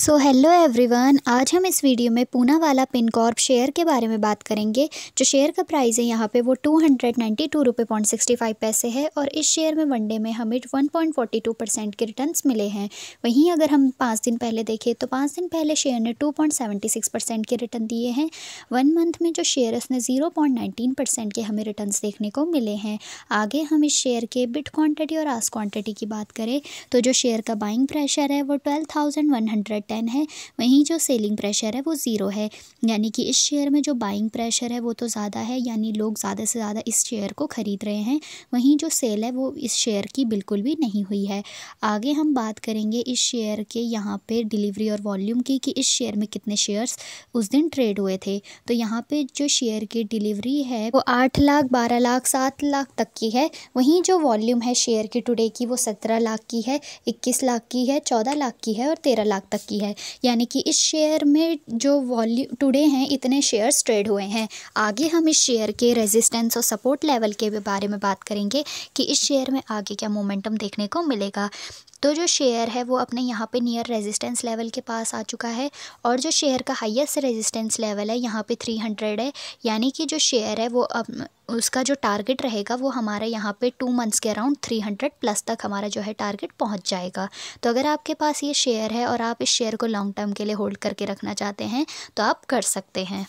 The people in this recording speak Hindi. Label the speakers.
Speaker 1: सो हेलो एवरीवन आज हम इस वीडियो में पूना वाला पिनकॉर्प शेयर के बारे में बात करेंगे जो शेयर का प्राइस है यहाँ पे वो टू हंड्रेड नाइन्टी टू रुपये पॉइंट सिक्सटी फाइव पैसे है और इस शेयर में वनडे में हमें one point forty two percent के रिटर्न्स मिले हैं वहीं अगर हम पाँच दिन पहले देखें तो पाँच दिन पहले शेयर ने two point seventy six percent के रिटर्न दिए हैं वन मंथ में जो शेयर उसने ज़ीरो पॉइंट नाइनटीन परसेंट के हमें रिटर्न देखने को मिले हैं आगे हम इस शेयर के बिट क्वान्टिटी और आस क्वान्टिटी की बात करें तो जो शेयर का बाइंग प्रेशर है वो twelve thousand one hundred ten है वहीं जो सेलिंग प्रेशर है वो ज़ीरो है यानी कि इस शेयर में जो बाइंग प्रेशर है वो तो ज़्यादा है यानी लोग ज़्यादा से ज़्यादा इस शेयर को ख़रीद रहे हैं वहीं जो सेल है वो इस शेयर की बिल्कुल भी नहीं हुई है आगे हम बात करेंगे इस शेयर के यहाँ पर डिलीवरी और वॉल्यूम की कि इस शेयर में कितने शेयर्स उस दिन ट्रेड हुए थे तो यहाँ पर जो शेयर की डिलीवरी है वो आठ लाख बारह लाख सात लाख तक की है वहीं जो वॉल्यूम है शेयर की टुडे की वो सत्रह लाख की है इक्कीस लाख की है चौदह लाख की है और तेरह लाख तक की की है यानी कि इस शेयर में जो वॉल्यू टुडे हैं इतने शेयर्स ट्रेड हुए हैं आगे हम इस शेयर के रेजिस्टेंस और सपोर्ट लेवल के बारे में बात करेंगे कि इस शेयर में आगे क्या मोमेंटम देखने को मिलेगा तो जो शेयर है वो अपने यहाँ पे नियर रेजिस्टेंस लेवल के पास आ चुका है और जो शेयर का हाईएस्ट रेजिस्टेंस लेवल है यहाँ पे थ्री हंड्रेड है यानी कि जो शेयर है वो अब उसका जो टारगेट रहेगा वो हमारे यहाँ पे टू मंथ्स के अराउंड थ्री हंड्रेड प्लस तक हमारा जो है टारगेट पहुँच जाएगा तो अगर आपके पास ये शेयर है और आप इस शेयर को लॉन्ग टर्म के लिए होल्ड करके रखना चाहते हैं तो आप कर सकते हैं